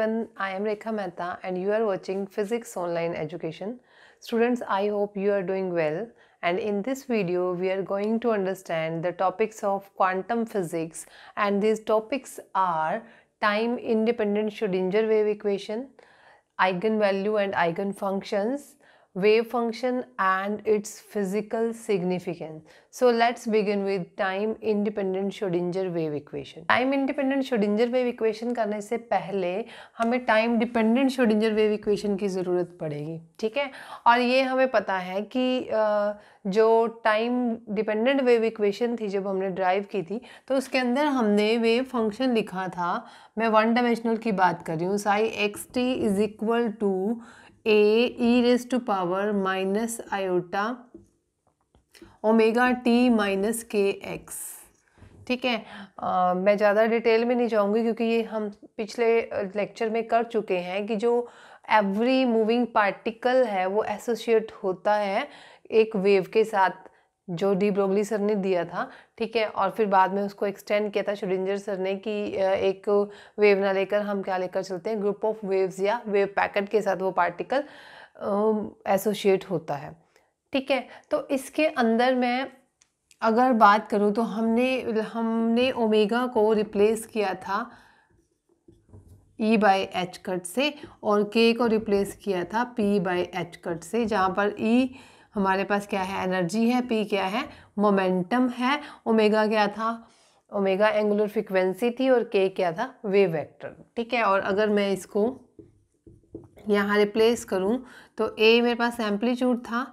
everyone, I am Rekha Mehta and you are watching Physics Online Education. Students, I hope you are doing well and in this video we are going to understand the topics of quantum physics and these topics are time independent Schrodinger wave equation, eigenvalue and eigenfunctions, wave function and its physical significance. So let's begin with time independent Schrodinger wave equation. Time independent Schrodinger wave equation करने से पहले हमें time dependent Schrodinger wave equation की ज़रूरत पड़ेगी ठीक है और ये हमें पता है कि जो time dependent wave equation थी जब हमने ड्राइव की थी तो उसके अंदर हमने wave function लिखा था मैं one dimensional की बात कर रही हूँ psi x t is equal to A e raise to power minus iota omega T minus k x ठीक है आ, मैं ज़्यादा डिटेल में नहीं जाऊँगी क्योंकि ये हम पिछले लेक्चर में कर चुके हैं कि जो एवरी मूविंग पार्टिकल है वो एसोसिएट होता है एक वेव के साथ जो डी ब्रोगली सर ने दिया था ठीक है और फिर बाद में उसको एक्सटेंड किया था शुडिंजर सर ने कि एक वेव ना लेकर हम क्या लेकर चलते हैं ग्रुप ऑफ वेव्स या वेव पैकेट के साथ वो पार्टिकल एसोशिएट होता है ठीक है तो इसके अंदर मैं अगर बात करूँ तो हमने हमने ओमेगा को रिप्लेस किया था ई बाई एच कट से और के को रिप्लेस किया था पी बाई एच कट से जहाँ पर ई e हमारे पास क्या है एनर्जी है पी क्या है मोमेंटम है ओमेगा क्या था ओमेगा एंगुलर फ्रिक्वेंसी थी और के क्या था वेव वेक्टर ठीक है और अगर मैं इसको यहाँ रिप्लेस करूँ तो ए मेरे पास एम्पलीट्यूड था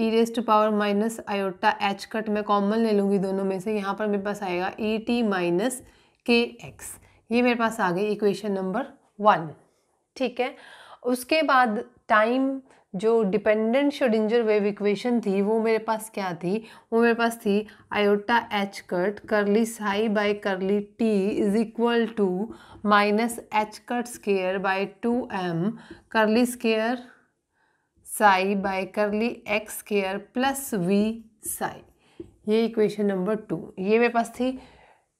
e raise to power minus iota h cut मैं कॉमन ले लूँगी दोनों में से यहाँ पर मेरे पास आएगा e t minus k x ये मेरे पास आ गई इक्वेशन नंबर वन ठीक है उसके बाद टाइम जो डिपेंडेंट शोडिंजर वेव इक्वेशन थी वो मेरे पास क्या थी वो मेरे पास थी iota h cut curly psi by curly t is equal to minus H cut square by two M curly square psi by curly x square plus V psi ये इक्वेशन नंबर टू ये मेरे पास थी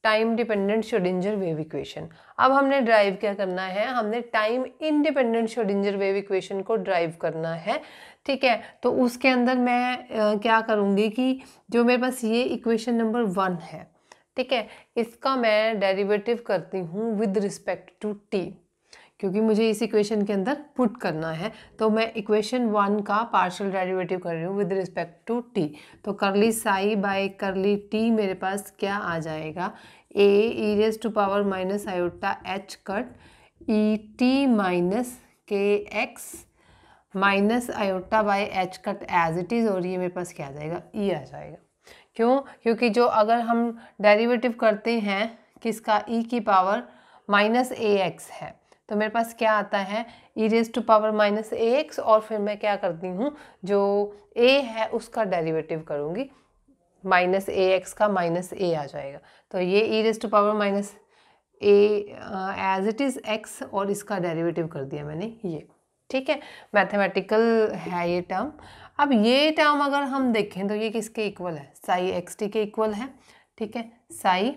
time dependent Schrodinger wave equation अब हमने derive क्या करना है हमने time independent Schrodinger wave equation को ड्राइव करना है ठीक है तो उसके अंदर मैं आ, क्या करूँगी कि जो मेरे पास ये इक्वेशन नंबर वन है ठीक है इसका मैं डेरिवेटिव करती हूँ विद रिस्पेक्ट टू टी क्योंकि मुझे इस इक्वेशन के अंदर पुट करना है तो मैं इक्वेशन वन का पार्शियल डेरिवेटिव कर रही हूँ विद रिस्पेक्ट टू टी तो curly psi by curly T मेरे पास क्या आ जाएगा A e raise to power minus iota h cut e t minus k x minus iota by h cut as it is और ये मेरे पास क्या आ जाएगा ई e आ जाएगा क्यों क्योंकि जो अगर हम डेरिवेटिव करते हैं किसका ई e की पावर माइनस ए एक्स है तो मेरे पास क्या आता है ई raise to power minus a x और फिर मैं क्या करती हूँ जो ए है उसका डेरिवेटिव करूँगी माइनस ए एक्स का माइनस ए आ जाएगा तो ये e raise to power minus a as it is x और इसका डेरिवेटिव कर दिया मैंने ये ठीक है मैथमेटिकल है ये टर्म अब ये टर्म अगर हम देखें तो ये किसके इक्वल है साई एक्स टी के इक्वल है ठीक है साई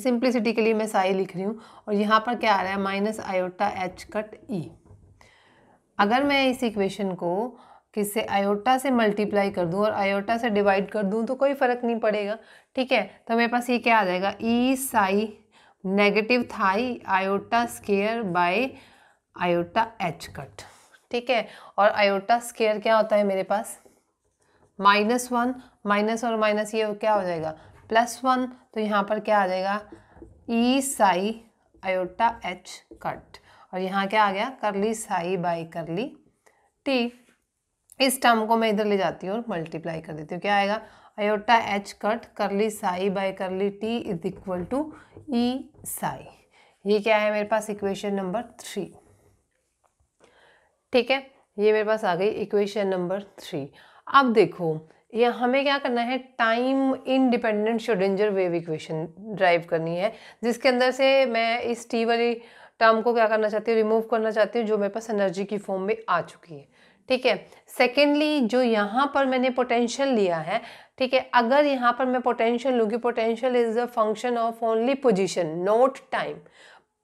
सिंप्लिसिटी के लिए मैं साई लिख रही हूँ और यहाँ पर क्या आ रहा है minus iota h cut e अगर मैं इस इक्वेशन को किससे आयोटा से मल्टीप्लाई कर दूँ और आयोटा से डिवाइड कर दूँ तो कोई फ़र्क नहीं पड़ेगा ठीक है तो मेरे पास ये क्या आ जाएगा ई साई नेगेटिव थाई iota square by iota h cut ठीक है और आयोटा स्केयर क्या होता है मेरे पास माइनस वन माइनस और माइनस ये क्या हो जाएगा प्लस वन तो यहाँ पर क्या आ जाएगा e psi iota h cut और यहाँ क्या आ गया curly psi by curly t इस टर्म को मैं इधर ले जाती हूँ और मल्टीप्लाई कर देती हूँ क्या आएगा aorta h cut curly psi by curly t is equal to e psi ये क्या है मेरे पास इक्वेशन नंबर थ्री ठीक है ये मेरे पास आ गई इक्वेशन नंबर थ्री अब देखो या हमें क्या करना है time independent Schrodinger wave equation derive करनी है जिसके अंदर से मैं इस टी वाली टर्म को क्या करना चाहती हूँ रिमूव करना चाहती हूँ जो मेरे पास एनर्जी की फॉर्म में आ चुकी है ठीक है सेकेंडली जो यहाँ पर मैंने पोटेंशियल लिया है ठीक है अगर यहाँ पर मैं पोटेंशियल लूँगी potential is a function of only position not time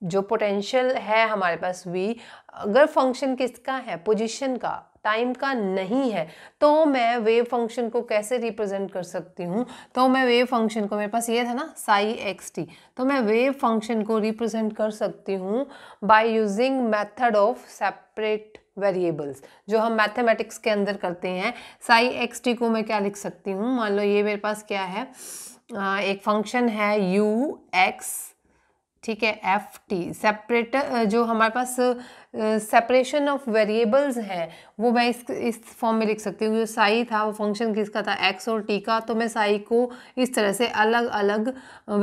जो पोटेंशियल है हमारे पास वी अगर फंक्शन किसका है पोजिशन का टाइम का नहीं है तो मैं वेव फंक्शन को कैसे रिप्रेजेंट कर सकती हूँ तो मैं वेव फंक्शन को मेरे पास ये था ना साई एक्स टी तो मैं वेव फंक्शन को रिप्रेजेंट कर सकती हूँ by using method of separate variables जो हम मैथमेटिक्स के अंदर करते हैं साई एक्स टी को मैं क्या लिख सकती हूँ मान लो ये मेरे पास क्या है एक फंक्शन है यू एक्स ठीक है एफ टी सेपरेट जो हमारे पास सेपरेशन ऑफ वेरिएबल्स हैं वो मैं इस इस फॉर्म में लिख सकती हूँ जो साई था वो फंक्शन किसका था एक्स और टी का तो मैं साई को इस तरह से अलग अलग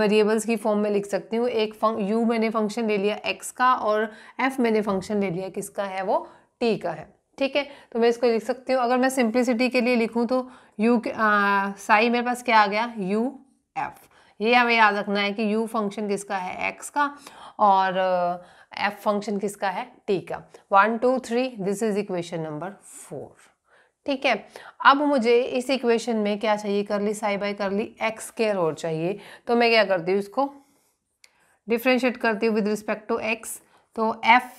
वेरिएबल्स की फॉर्म में लिख सकती हूँ एक फंक यू मैंने फंक्शन ले लिया एक्स का और एफ मैंने फंक्शन ले लिया किसका है वो टी का है ठीक है तो मैं इसको लिख सकती हूँ अगर मैं सिंप्लिसिटी के लिए लिखूँ तो यू साई मेरे पास क्या आ गया यू एफ ये हमें याद रखना है कि यू फंक्शन किसका है एक्स का और एफ uh, फंक्शन किसका है टी का one two three this is equation number four ठीक है अब मुझे इस इक्वेशन में क्या चाहिए कर ली साई बाई कर ली एक्स केयर और चाहिए तो मैं क्या करती हूँ इसको डिफ्रेंशिएट करती हूँ विद रिस्पेक्ट टू एक्स तो एफ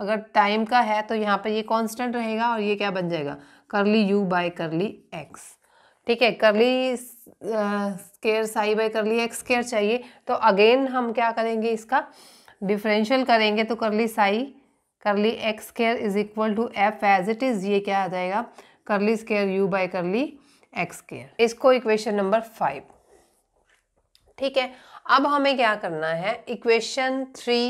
अगर टाइम का है तो यहाँ पर ये कांस्टेंट रहेगा और ये क्या बन जाएगा करली यू बाई करली एक्स ठीक है curly square psi by curly x square चाहिए तो अगेन हम क्या करेंगे इसका डिफरेंशियल करेंगे तो curly psi curly x square is equal to f as it is ये क्या आ जाएगा curly square u by curly x square इसको इक्वेशन नंबर फाइव ठीक है अब हमें क्या करना है इक्वेशन थ्री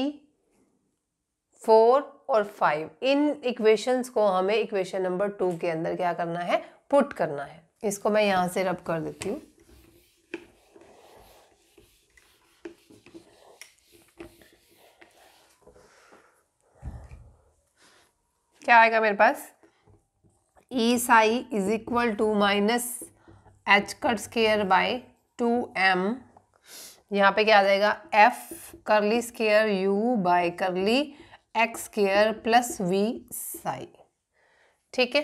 फोर और फाइव इन इक्वेशंस को हमें इक्वेशन नंबर टू के अंदर क्या करना है पुट करना है इसको मैं यहाँ से रब कर देती हूँ क्या आएगा मेरे पास E psi is equal to minus H cut square by two M यहाँ पे क्या आ जाएगा F curly square U by curly x square plus V psi ठीक है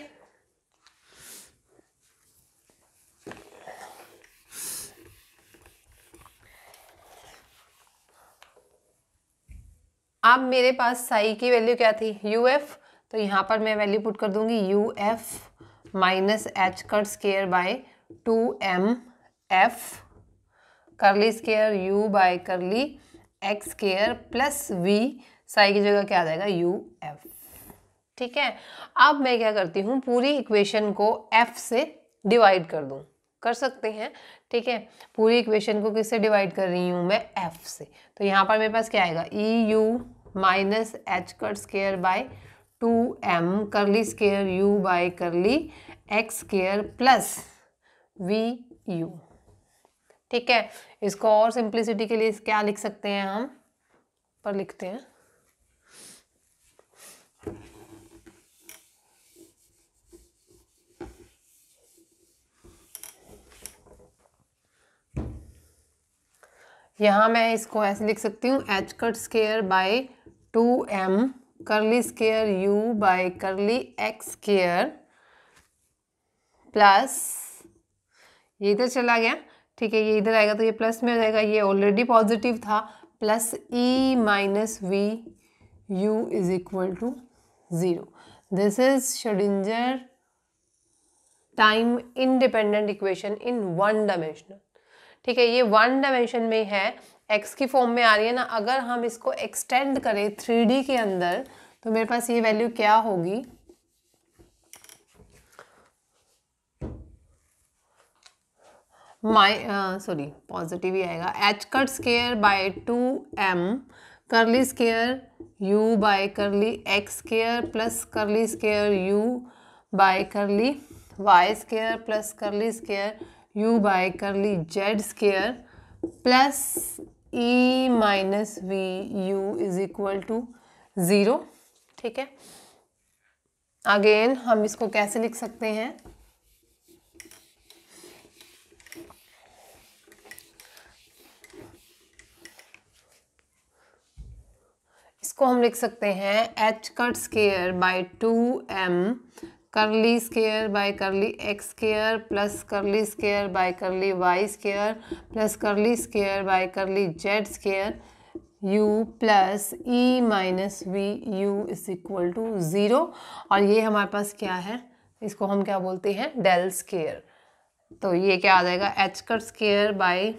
अब मेरे पास साई की वैल्यू क्या थी यू एफ तो यहाँ पर मैं वैल्यू पुट कर दूंगी U F minus H cut square by two M F curly square U by curly x square plus V psi की जगह क्या आ जाएगा यू एफ ठीक है अब मैं क्या करती हूँ पूरी इक्वेशन को एफ से डिवाइड कर दूँ कर सकते हैं ठीक है पूरी इक्वेशन को किससे डिवाइड कर रही हूँ मैं एफ से तो यहाँ पर मेरे पास क्या आएगा E U minus H cut square by two M curly square U by curly x square plus V U ठीक है इसको और सिंप्लिसिटी के लिए क्या लिख सकते हैं हम पर लिखते हैं यहाँ मैं इसको ऐसे लिख सकती हूँ H cut square by two M curly square U by curly x square plus ये इधर चला गया ठीक है ये इधर आएगा तो ये प्लस में हो जाएगा ये ऑलरेडी पॉजिटिव था plus E minus V U is equal to zero this is Schrodinger time independent equation in one dimensional ठीक है ये वन डायमेंशन में है एक्स की फॉर्म में आ रही है ना अगर हम इसको एक्सटेंड करें थ्री के अंदर तो मेरे पास ये वैल्यू क्या होगी माई सॉरी पॉजिटिव ही आएगा H cut square by two M curly square U by curly x square plus curly square U by curly Y square plus curly square u by curly z square plus e minus V U is equal to zero ठीक है again हम इसको कैसे लिख सकते हैं इसको हम लिख सकते हैं H cut square by two M curly square by curly x square plus curly square by curly Y square plus curly square by curly Z square u plus E minus V U is equal to zero और ये हमारे पास क्या है इसको हम क्या बोलते हैं डेल स्केयर तो ये क्या आ जाएगा H cut square by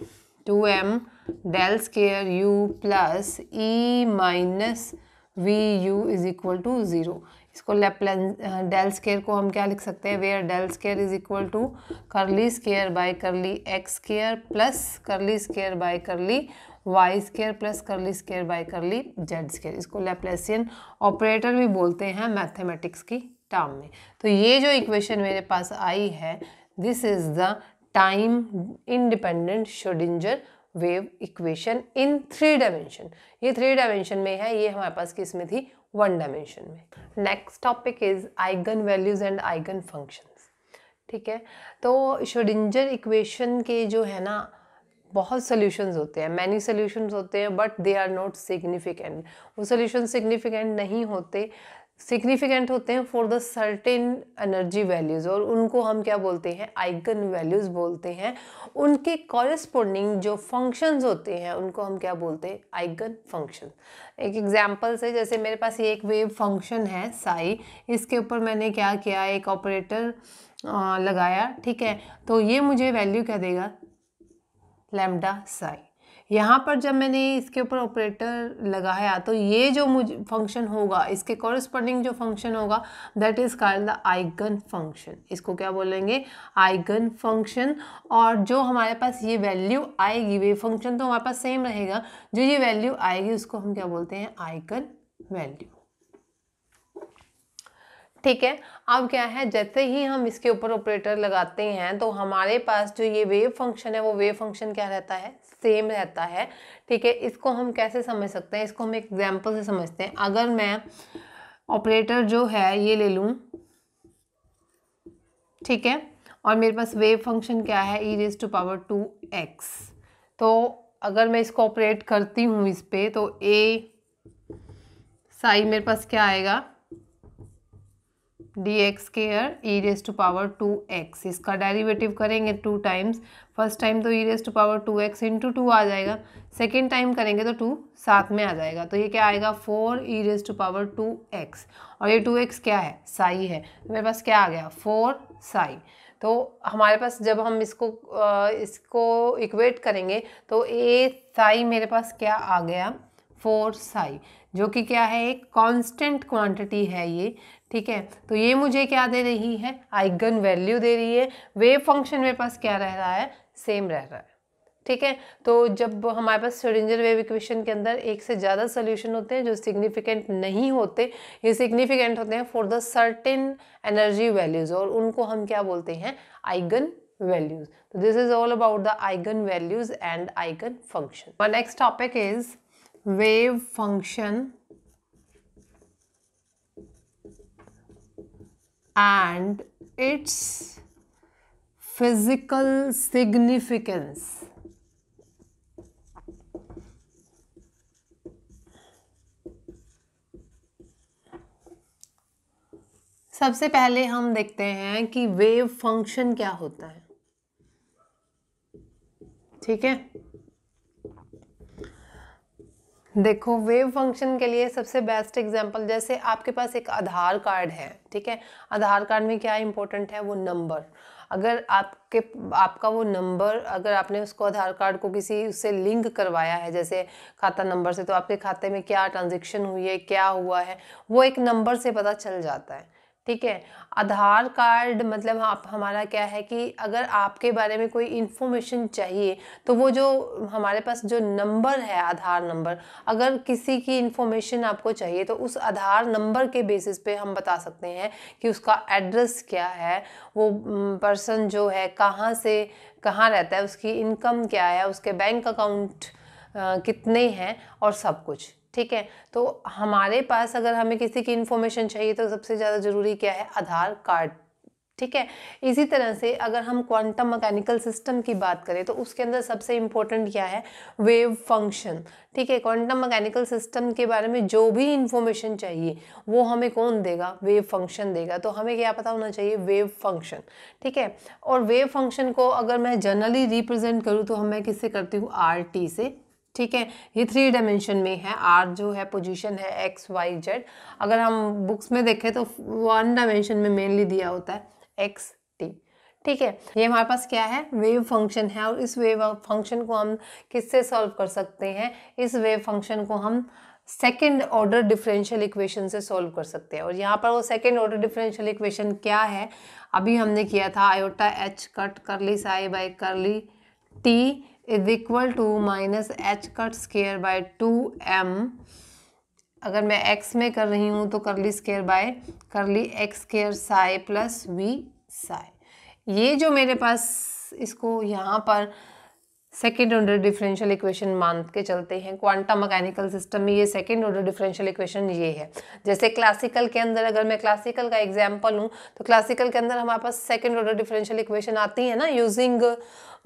two M del square U plus E minus V U is equal to zero इसको लेप्लेन डेल स्केयर को हम क्या लिख सकते हैं where del square is equal to curly square by curly x square plus curly square by curly Y square plus curly square by curly Z square इसको Laplacian operator भी बोलते हैं मैथमेटिक्स की टर्म में तो ये जो इक्वेशन मेरे पास आई है this is the time independent Schrodinger wave equation in three dimension ये थ्री डायमेंशन में है ये हमारे पास किस में थी वन डायमेंशन में next topic is eigen values and eigen functions ठीक है तो शोडिंजर इक्वेशन के जो है ना बहुत सोल्यूशंस होते हैं मैनी सोल्यूशंस होते हैं but they are not significant वो सोल्यूशन सिग्निफिकेंट नहीं होते सिग्निफिकेंट होते हैं for the certain energy values और उनको हम क्या बोलते हैं आइकन वैल्यूज़ बोलते हैं उनके कॉरेस्पॉन्डिंग जो फंक्शंस होते हैं उनको हम क्या बोलते हैं आइकन फंक्शन एक एग्जांपल से जैसे मेरे पास ये एक वेव फंक्शन है साई इसके ऊपर मैंने क्या किया एक ऑपरेटर लगाया ठीक है तो ये मुझे वैल्यू क्या देगा लेमडा साई यहाँ पर जब मैंने इसके ऊपर ऑपरेटर लगाया तो ये जो मुझे फंक्शन होगा इसके कॉरस्पॉन्डिंग जो फंक्शन होगा that is called the eigen function इसको क्या बोलेंगे आइगन फंक्शन और जो हमारे पास ये वैल्यू आएगी वे फंक्शन तो हमारे पास सेम रहेगा जो ये वैल्यू आएगी उसको हम क्या बोलते हैं आइगन वैल्यू ठीक है अब क्या है जैसे ही हम इसके ऊपर ऑपरेटर लगाते हैं तो हमारे पास जो ये वेव फंक्शन है वो वेव फंक्शन क्या रहता है सेम रहता है ठीक है इसको हम कैसे समझ सकते हैं इसको हम एक एग्जाम्पल से समझते हैं अगर मैं ऑपरेटर जो है ये ले लूँ ठीक है और मेरे पास वेव फंक्शन क्या है ई raise to power two x तो अगर मैं इसको ऑपरेट करती हूँ इस पर तो ए साई मेरे पास क्या आएगा D X square E raise to power two X इसका डेरिवेटिव करेंगे टू टाइम्स फर्स्ट टाइम तो E raise to power two X into two आ जाएगा सेकेंड टाइम करेंगे तो टू साथ में आ जाएगा तो ये क्या आएगा four E raise to power two X और ये टू एक्स क्या है साई है तो मेरे पास क्या आ गया फोर साई तो हमारे पास जब हम इसको इसको इक्वेट करेंगे तो ए साई मेरे पास क्या आ गया फोर साई जो कि क्या है एक कांस्टेंट क्वांटिटी है ये ठीक है तो ये मुझे क्या दे रही है आइगन वैल्यू दे रही है वेव फंक्शन मेरे पास क्या रह रहा है सेम रह रहा है ठीक है तो जब हमारे पास सोडेंजर वेव इक्वेशन के अंदर एक से ज़्यादा सोल्यूशन होते हैं जो सिग्निफिकेंट नहीं होते ये सिग्निफिकेंट होते हैं for the certain energy values और उनको हम क्या बोलते हैं आइगन वैल्यूज़ तो this is all about the eigen values and eigen function next topic is wave function and its physical significance सबसे पहले हम देखते हैं कि वेव फंक्शन क्या होता है ठीक है देखो वेव फंक्शन के लिए सबसे बेस्ट एग्जांपल जैसे आपके पास एक आधार कार्ड है ठीक है आधार कार्ड में क्या इंपॉर्टेंट है वो नंबर अगर आपके आपका वो नंबर अगर आपने उसको आधार कार्ड को किसी उससे लिंक करवाया है जैसे खाता नंबर से तो आपके खाते में क्या ट्रांजेक्शन हुई है क्या हुआ है वो एक नंबर से पता चल जाता है ठीक है आधार कार्ड मतलब हाँ, आप हमारा क्या है कि अगर आपके बारे में कोई इन्फॉर्मेशन चाहिए तो वो जो हमारे पास जो नंबर है आधार नंबर अगर किसी की इन्फॉर्मेशन आपको चाहिए तो उस आधार नंबर के बेसिस पे हम बता सकते हैं कि उसका एड्रेस क्या है वो पर्सन जो है कहाँ से कहाँ रहता है उसकी इनकम क्या है उसके बैंक अकाउंट कितने हैं और सब कुछ ठीक है तो हमारे पास अगर हमें किसी की इन्फॉर्मेशन चाहिए तो सबसे ज़्यादा ज़रूरी क्या है आधार कार्ड ठीक है इसी तरह से अगर हम क्वांटम मैकेनिकल सिस्टम की बात करें तो उसके अंदर सबसे इम्पोर्टेंट क्या है वेव फंक्शन ठीक है क्वांटम मैकेनिकल सिस्टम के बारे में जो भी इंफॉर्मेशन चाहिए वो हमें कौन देगा वेव फंक्शन देगा तो हमें क्या पता होना चाहिए वेव फंक्शन ठीक है और वेव फंक्शन को अगर मैं जनरली रिप्रेजेंट करूँ तो हम मैं किससे करती हूँ आर टी से ठीक है ये थ्री डायमेंशन में है आर जो है पोजीशन है एक्स वाई जेड अगर हम बुक्स में देखें तो वन डायमेंशन में मेनली दिया होता है एक्स टी ठीक है ये हमारे पास क्या है वेव फंक्शन है और इस वेव फंक्शन को हम किससे सॉल्व कर सकते हैं इस वेव फंक्शन को हम सेकेंड ऑर्डर डिफरेंशियल इक्वेशन से सॉल्व कर सकते हैं और यहाँ पर वो सेकेंड ऑर्डर डिफरेंशियल इक्वेशन क्या है अभी हमने किया था आयोटा एच कट कर ली psi by curly T is equal to minus H cut square by two M अगर मैं एक्स में कर रही हूँ तो curly square by curly x square psi plus V psi ये जो मेरे पास इसको यहाँ पर सेकेंड ऑर्डर डिफरेंशियल इक्वेशन मान के चलते हैं क्वांटम मैकेनिकल सिस्टम में ये सेकेंड ऑर्डर डिफरेंशियल इक्वेशन ये है जैसे क्लासिकल के अंदर अगर मैं क्लासिकल का एग्जांपल हूँ तो क्लासिकल के अंदर हमारे पास सेकेंड ऑर्डर डिफरेंशियल इक्वेशन आती है ना using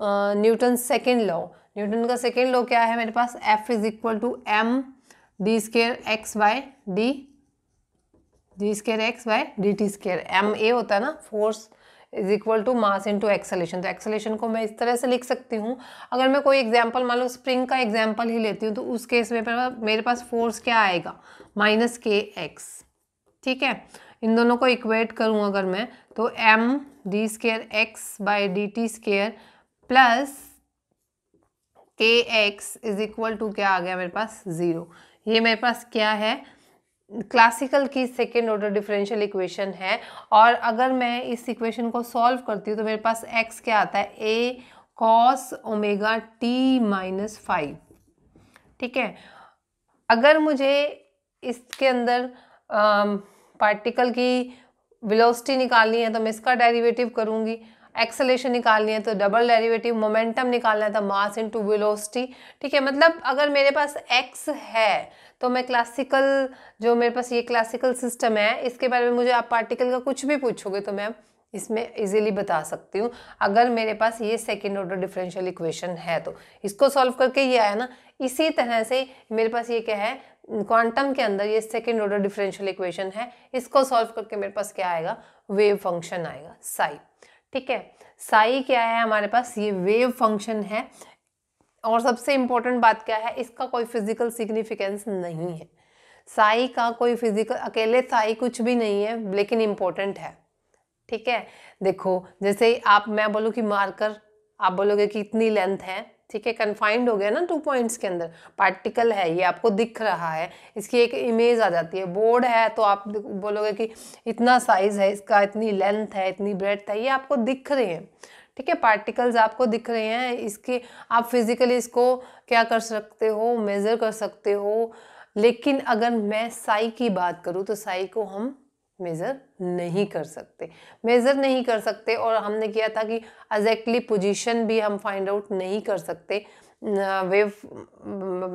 Newton second law Newton का सेकेंड लॉ क्या है मेरे पास F is equal to M D square X by D D square X by D T square M A होता है ना force is equal to mass into acceleration तो acceleration को मैं इस तरह से लिख सकती हूँ अगर मैं कोई एग्जाम्पल मान लो स्प्रिंग का एग्जाम्पल ही लेती हूँ तो उस केस में मेरे पास फोर्स क्या आएगा माइनस के एक्स ठीक है इन दोनों को इक्वेट करूँ अगर मैं तो M D square X by D T square plus K X is equal to क्या आ गया मेरे पास ज़ीरो ये मेरे पास क्या है क्लासिकल की सेकेंड ऑर्डर डिफरेंशियल इक्वेशन है और अगर मैं इस इक्वेशन को सॉल्व करती हूँ तो मेरे पास एक्स क्या आता है A cos omega T minus five ठीक है अगर मुझे इसके अंदर पार्टिकल की वेलोसिटी निकालनी है तो मैं इसका डेरिवेटिव करूँगी एक्सेलेशन निकालनी है तो डबल डेरिवेटिव मोमेंटम निकालना है तो मास इनटू वेलोसिटी ठीक है मतलब अगर मेरे पास एक्स है तो मैं क्लासिकल जो मेरे पास ये क्लासिकल सिस्टम है इसके बारे में मुझे आप पार्टिकल का कुछ भी पूछोगे तो मैं इसमें इजीली बता सकती हूँ अगर मेरे पास ये सेकेंड ऑर्डर डिफरेंशियल इक्वेशन है तो इसको सॉल्व करके ये आया ना इसी तरह से मेरे पास ये क्या है क्वांटम के अंदर ये सेकेंड ऑर्डर डिफरेंशियल इक्वेशन है इसको सॉल्व करके मेरे पास क्या आएगा वेव फंक्शन आएगा साई ठीक है साई क्या है हमारे पास ये वेव फंक्शन है और सबसे इम्पोर्टेंट बात क्या है इसका कोई फिजिकल सिग्निफिकेंस नहीं है साई का कोई फिजिकल अकेले साई कुछ भी नहीं है लेकिन इम्पोर्टेंट है ठीक है देखो जैसे आप मैं बोलूँ कि मार्कर आप बोलोगे कि इतनी लेंथ है ठीक है कन्फाइंड हो गया ना टू पॉइंट्स के अंदर पार्टिकल है ये आपको दिख रहा है इसकी एक इमेज आ जाती है बोर्ड है तो आप बोलोगे कि इतना साइज़ है इसका इतनी लेंथ है इतनी ब्रेथ है ये आपको दिख रहे हैं ठीक है पार्टिकल्स आपको दिख रहे हैं इसके आप फिज़िकली इसको क्या कर सकते हो मेज़र कर सकते हो लेकिन अगर मैं साई की बात करूँ तो साई को हम मेज़र नहीं कर सकते मेज़र नहीं कर सकते और हमने किया था कि एग्जैक्टली पोजीशन भी हम फाइंड आउट नहीं कर सकते वेव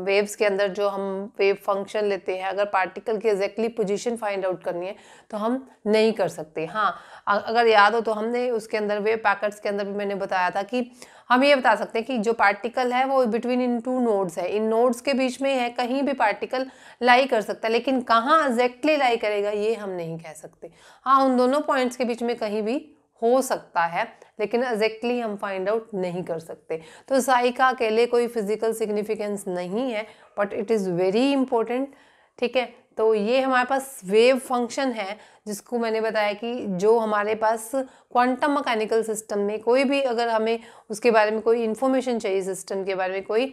वेव्स के अंदर जो हम वेव फंक्शन लेते हैं अगर पार्टिकल की एग्जैक्टली पोजीशन फाइंड आउट करनी है तो हम नहीं कर सकते हाँ अगर याद हो तो हमने उसके अंदर वेव पैकेट्स के अंदर भी मैंने बताया था कि हम ये बता सकते हैं कि जो पार्टिकल है वो बिटवीन इन टू नोड्स है इन नोड्स के बीच में है कहीं भी पार्टिकल लाई कर सकता है लेकिन कहाँ एग्जैक्टली लाई करेगा ये हम नहीं कह सकते हाँ उन दोनों पॉइंट्स के बीच में कहीं भी हो सकता है लेकिन एग्जैक्टली हम फाइंड आउट नहीं कर सकते तो साई का अकेले कोई फिजिकल सिग्निफिकेंस नहीं है but it is very important ठीक है तो ये हमारे पास वेव फंक्शन है जिसको मैंने बताया कि जो हमारे पास क्वांटम मैकेनिकल सिस्टम में कोई भी अगर हमें उसके बारे में कोई इन्फॉर्मेशन चाहिए सिस्टम के बारे में कोई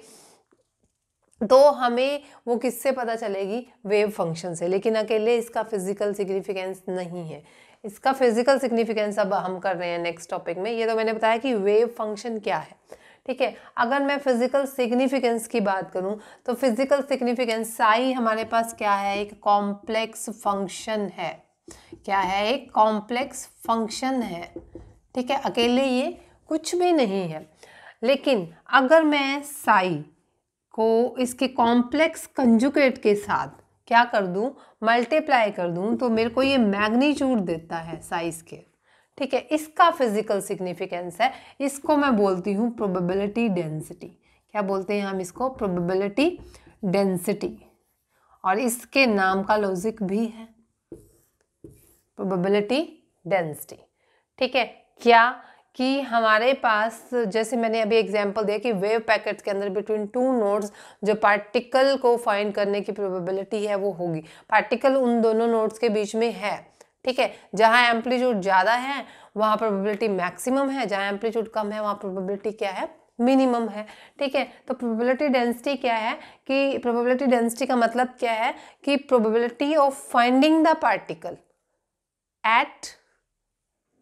तो हमें वो किससे पता चलेगी वेव फंक्शन से लेकिन अकेले इसका फिजिकल सिग्निफिकेंस नहीं है इसका फिजिकल सिग्निफिकेंस अब हम कर रहे हैं नेक्स्ट टॉपिक में ये तो मैंने बताया कि वेव फंक्शन क्या है ठीक है अगर मैं फिज़िकल सिग्निफिकेंस की बात करूं तो फिज़िकल सिग्निफिकेंस साई हमारे पास क्या है एक कॉम्प्लेक्स फंक्शन है क्या है एक कॉम्प्लेक्स फंक्शन है ठीक है अकेले ये कुछ भी नहीं है लेकिन अगर मैं साई को इसके कॉम्प्लेक्स कंजुकेट के साथ क्या कर दूं मल्टीप्लाई कर दूं तो मेरे को ये मैग्नीच्यूड देता है साइज़ के ठीक है इसका फिजिकल सिग्निफिकेंस है इसको मैं बोलती हूँ प्रोबेबिलिटी डेंसिटी क्या बोलते हैं हम इसको प्रोबेबिलिटी डेंसिटी और इसके नाम का लॉजिक भी है प्रोबेबिलिटी डेंसिटी ठीक है क्या कि हमारे पास जैसे मैंने अभी एग्जांपल दिया कि वेव पैकेट्स के अंदर बिटवीन टू नोड्स जो पार्टिकल को फाइंड करने की प्रोबेबिलिटी है वो होगी पार्टिकल उन दोनों नोड्स के बीच में है ठीक है जहाँ एम्पलीट्यूड ज़्यादा है वहाँ प्रोबेबिलिटी मैक्सिमम है जहाँ एम्पलीट्यूड कम है वहाँ प्रोबेबिलिटी क्या है मिनिमम है ठीक है तो प्रोबेबिलिटी डेंसिटी क्या है कि प्रोबेबिलिटी डेंसिटी का मतलब क्या है कि probability of finding the particle at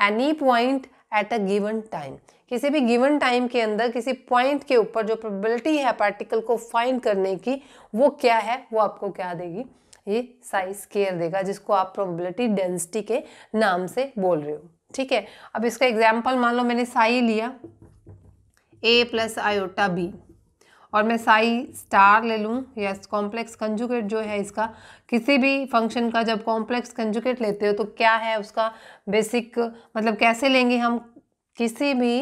any point at a given time किसी भी गिवन टाइम के अंदर किसी पॉइंट के ऊपर जो प्रोबेबिलिटी है पार्टिकल को फाइंड करने की वो क्या है वो आपको क्या देगी ये साइज स्केयर देगा जिसको आप प्रोबेबिलिटी डेंसिटी के नाम से बोल रहे हो ठीक है अब इसका एग्जाम्पल मान लो मैंने साई लिया ए प्लस आयोटा बी और मैं साई स्टार ले लूँ या कॉम्प्लेक्स कंजुकेट जो है इसका किसी भी फंक्शन का जब कॉम्प्लेक्स कंजुकेट लेते हो तो क्या है उसका बेसिक मतलब कैसे लेंगे हम किसी भी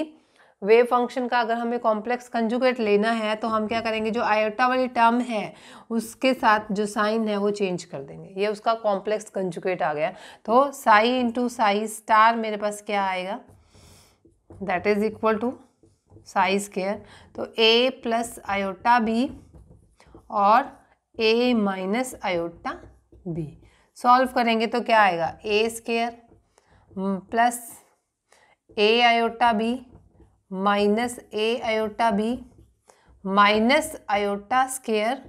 वेव फंक्शन का अगर हमें कॉम्प्लेक्स कंजुगेट लेना है तो हम क्या करेंगे जो आयोटा वाली टर्म है उसके साथ जो साइन है वो चेंज कर देंगे ये उसका कॉम्प्लेक्स कंजुगेट आ गया तो साई इंटू साई स्टार मेरे पास क्या आएगा that is equal to psi square तो ए प्लस आयोटा बी और A minus iota B solve करेंगे तो क्या आएगा A square plus A iota B minus A iota B minus iota square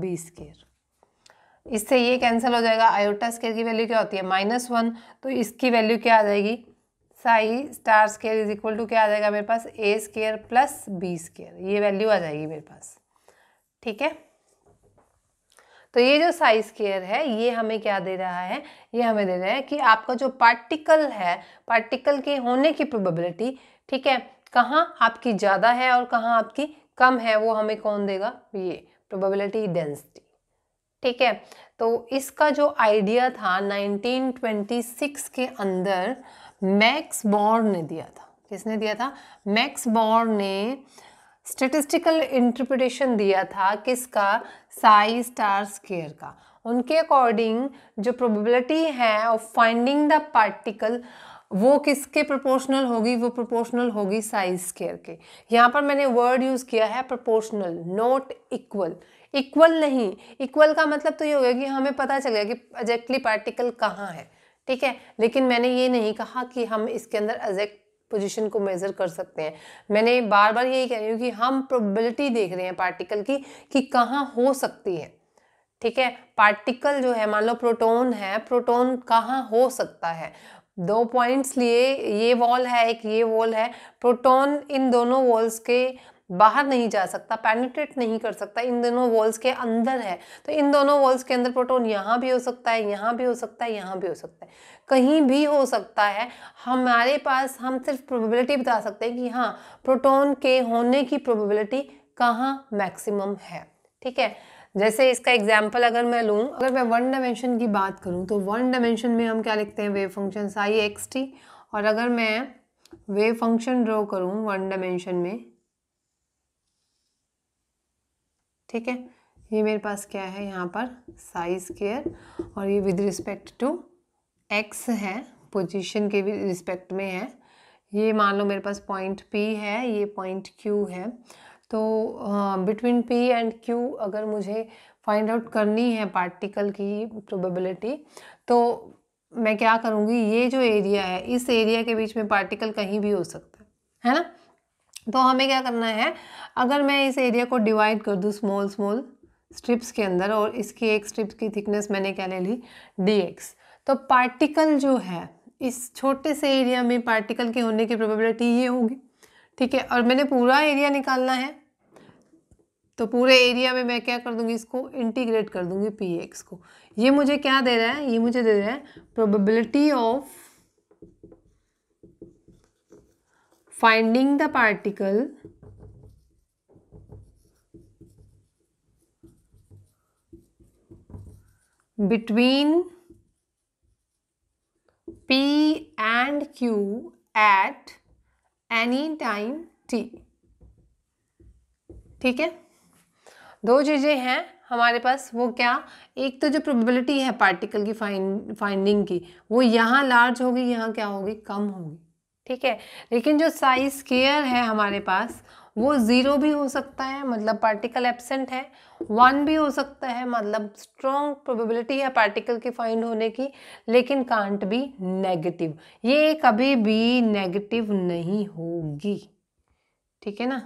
B square इससे ये कैंसिल हो जाएगा आयोटा स्केयर की वैल्यू क्या होती है माइनस वन तो इसकी वैल्यू क्या आ जाएगी psi star square is equal to क्या आ जाएगा मेरे पास A square plus B square ये वैल्यू आ जाएगी मेरे पास ठीक है तो ये जो साइज स्केयर है ये हमें क्या दे रहा है ये हमें दे रहा है कि आपका जो पार्टिकल है पार्टिकल के होने की प्रोबेबिलिटी ठीक है कहाँ आपकी ज़्यादा है और कहाँ आपकी कम है वो हमें कौन देगा ये प्रोबेबिलिटी डेंसिटी ठीक है तो इसका जो आइडिया था 1926 के अंदर मैक्स बॉर्न ने दिया था किसने दिया था मैक्स बॉर्न ने स्टेटिस्टिकल इंटरप्रिटेशन दिया था किसका साई स्टार स्केयर का उनके अकॉर्डिंग जो प्रोबेबिलिटी है ऑफ फाइंडिंग द पार्टिकल वो किसके प्रोपोर्शनल होगी वो प्रोपोर्शनल होगी साइज स्केयर के यहाँ पर मैंने वर्ड यूज़ किया है प्रोपोर्शनल नॉट इक्वल इक्वल नहीं इक्वल का मतलब तो ये हो गया कि हमें पता चल गया कि एजेक्टली पार्टिकल कहाँ है ठीक है लेकिन मैंने ये नहीं कहा कि हम इसके अंदर एजेक्ट पोजीशन को मेज़र कर सकते हैं मैंने बार बार यही कह रही हूँ कि हम प्रोबेबिलिटी देख रहे हैं पार्टिकल की कि कहाँ हो सकती है ठीक है पार्टिकल जो है मान लो प्रोटोन है प्रोटोन कहाँ हो सकता है दो पॉइंट्स लिए ये वॉल है एक ये वॉल है प्रोटॉन इन दोनों वॉल्स के बाहर नहीं जा सकता पेनिट्रेट नहीं कर सकता इन दोनों वॉल्स के अंदर है तो इन दोनों वॉल्स के अंदर प्रोटोन यहाँ भी हो सकता है यहाँ भी हो सकता है यहाँ भी हो सकता है कहीं भी हो सकता है हमारे पास हम सिर्फ प्रोबेबिलिटी बता सकते हैं कि हाँ प्रोटोन के होने की प्रोबेबिलिटी कहाँ मैक्सिमम है ठीक है जैसे इसका एग्जाम्पल अगर मैं लूँ अगर मैं वन डायमेंशन की बात करूँ तो वन डायमेंशन में हम क्या लिखते हैं wave function psi x T और अगर मैं वेव फंक्शन ड्रॉ करूँ वन डायमेंशन में ठीक है ये मेरे पास क्या है यहाँ पर साइज केयर और ये विद रिस्पेक्ट टू एक्स है पोजिशन के भी रिस्पेक्ट में है ये मान लो मेरे पास पॉइंट पी है ये पॉइंट क्यू है तो बिटवीन पी एंड क्यू अगर मुझे फाइंड आउट करनी है पार्टिकल की प्रोबेबिलिटी तो मैं क्या करूँगी ये जो एरिया है इस एरिया के बीच में पार्टिकल कहीं भी हो सकता है है ना तो हमें क्या करना है अगर मैं इस एरिया को डिवाइड कर दूँ स्मॉल स्मॉल स्ट्रिप्स के अंदर और इसकी एक स्ट्रिप की थिकनेस मैंने क्या ले ली डी एक्स तो पार्टिकल जो है इस छोटे से एरिया में पार्टिकल के होने की प्रोबेबिलिटी ये होगी ठीक है और मैंने पूरा एरिया निकालना है तो पूरे एरिया में मैं क्या कर दूंगी इसको इंटीग्रेट कर दूंगी पी एक्स को ये मुझे क्या दे रहा है ये मुझे दे रहा है probability of finding the particle between P and Q at any time T ठीक है दो चीज़ें हैं हमारे पास वो क्या एक तो जो प्रोबेबिलिटी है पार्टिकल की फाइंड फाइंडिंग की वो यहाँ लार्ज होगी यहाँ क्या होगी कम होगी ठीक है लेकिन जो साइज केयर है हमारे पास वो ज़ीरो भी हो सकता है मतलब पार्टिकल एब्सेंट है वन भी हो सकता है मतलब स्ट्रॉन्ग प्रोबेबिलिटी है पार्टिकल के फाइंड होने की लेकिन कांट भी नेगेटिव ये कभी भी नेगेटिव नहीं होगी ठीक है ना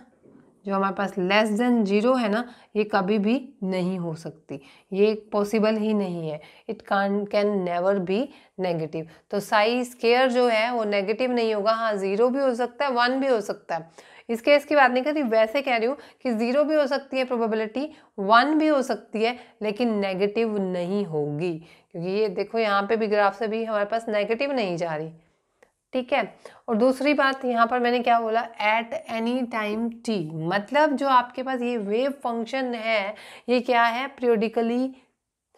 जो हमारे पास लेस देन ज़ीरो है ना ये कभी भी नहीं हो सकती ये पॉसिबल ही नहीं है it can can never be negative तो साई स्केयर जो है वो नेगेटिव नहीं होगा हाँ ज़ीरो भी हो सकता है वन भी हो सकता है इस केस की बात नहीं कर रही वैसे कह रही हूँ कि ज़ीरो भी हो सकती है प्रोबेबिलिटी वन भी हो सकती है लेकिन नेगेटिव नहीं होगी क्योंकि ये देखो यहाँ पे भी ग्राफ से भी हमारे पास नेगेटिव नहीं जा रही ठीक है और दूसरी बात यहाँ पर मैंने क्या बोला एट एनी टाइम टी मतलब जो आपके पास ये वेव फंक्शन है ये क्या है प्रियोडिकली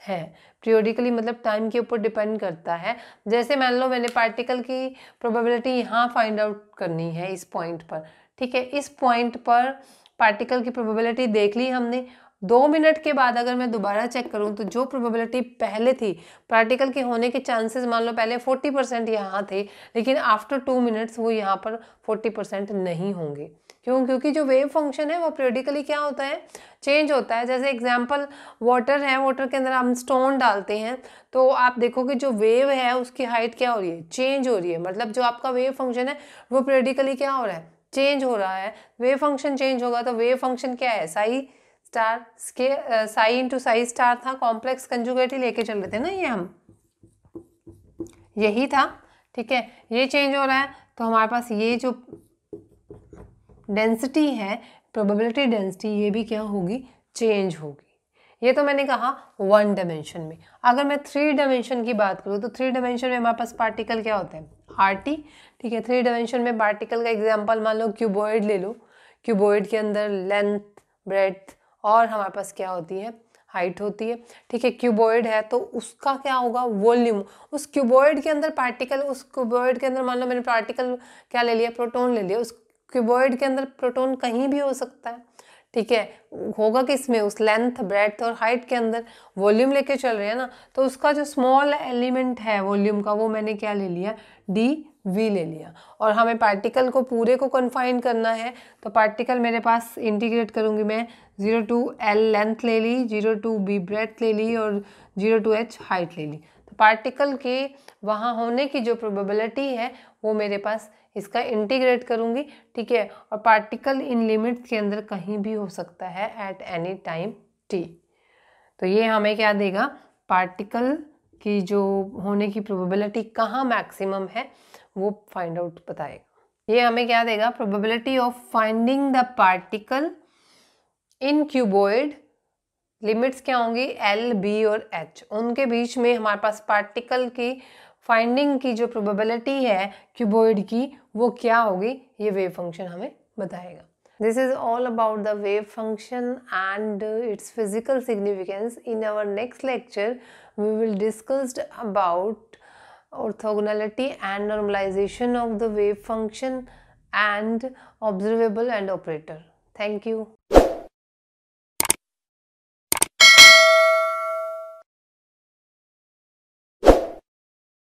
है प्रियोडिकली मतलब टाइम के ऊपर डिपेंड करता है जैसे मान लो मैंने पार्टिकल की प्रोबेबिलिटी यहाँ फाइंड आउट करनी है इस पॉइंट पर ठीक है इस पॉइंट पर पार्टिकल की प्रोबेबिलिटी देख ली हमने दो मिनट के बाद अगर मैं दोबारा चेक करूं तो जो प्रोबेबिलिटी पहले थी पार्टिकल के होने के चांसेस मान लो पहले 40 परसेंट यहाँ थे लेकिन आफ्टर टू मिनट्स वो यहाँ पर 40 परसेंट नहीं होंगे क्यों क्योंकि जो वेव फंक्शन है वो प्रियोडिकली क्या होता है चेंज होता है जैसे एग्जाम्पल वाटर है वाटर के अंदर हम स्टोन डालते हैं तो आप देखो कि जो वेव है उसकी हाइट क्या हो रही है चेंज हो रही है मतलब जो आपका वेव फंक्शन है वो प्रियोडिकली क्या हो रहा है चेंज हो रहा है वेव फंक्शन चेंज होगा तो वेव फंक्शन क्या है साई स्टार के साई इंटू साई स्टार था कॉम्प्लेक्स कंजुगेट ही लेके चल रहे थे ना ये हम यही था ठीक है ये चेंज हो रहा है तो हमारे पास ये जो डेंसिटी है प्रोबेबिलिटी डेंसिटी ये भी क्या होगी चेंज होगी ये तो मैंने कहा वन डायमेंशन में अगर मैं थ्री डायमेंशन की बात करूँ तो थ्री डायमेंशन में हमारे पास पार्टिकल क्या होते हैं आर टी ठीक है थ्री डायमेंशन में पार्टिकल का एग्जाम्पल मान लो क्यूबॉइड ले लो क्यूबॉइड के अंदर लेंथ ब्रेथ और हमारे पास क्या होती है हाइट होती है ठीक है क्यूबॉइड है तो उसका क्या होगा वॉल्यूम उस क्यूबॉइड के अंदर पार्टिकल उस क्यूबॉइड के अंदर मान लो मैंने पार्टिकल क्या ले लिया प्रोटोन ले लिया उस क्यूबॉइड के अंदर प्रोटोन कहीं भी हो सकता है ठीक है होगा किस में उस लेंथ ब्रेथ और हाइट के अंदर वॉल्यूम लेके चल रहे हैं ना तो उसका जो स्मॉल एलिमेंट है वॉल्यूम का वो मैंने क्या ले लिया डी वी ले लिया और हमें पार्टिकल को पूरे को कन्फाइन करना है तो पार्टिकल मेरे पास इंटीग्रेट करूँगी मैं ज़ीरो टू एल लेंथ ले ली जीरो टू बी ब्रेथ ले ली और जीरो टू एच हाइट ले ली तो पार्टिकल के वहाँ होने की जो प्रोबेबिलिटी है वो मेरे पास इसका इंटीग्रेट करूँगी ठीक है और पार्टिकल इन लिमिट्स के अंदर कहीं भी हो सकता है एट एनी टाइम टी तो ये हमें क्या देगा पार्टिकल की जो होने की प्रोबेबिलिटी कहाँ मैक्सिमम है वो फाइंड आउट बताएगा ये हमें क्या देगा probability of finding the particle in cuboid limits क्या होंगी एल बी और एच उनके बीच में हमारे पास पार्टिकल की फाइंडिंग की जो प्रोबेबिलिटी है क्यूबोइड की वो क्या होगी ये वेव फंक्शन हमें बताएगा this is all about the wave function and its physical significance in our next lecture we will discussed about orthogonality and normalisation of the wave function and observable and operator thank you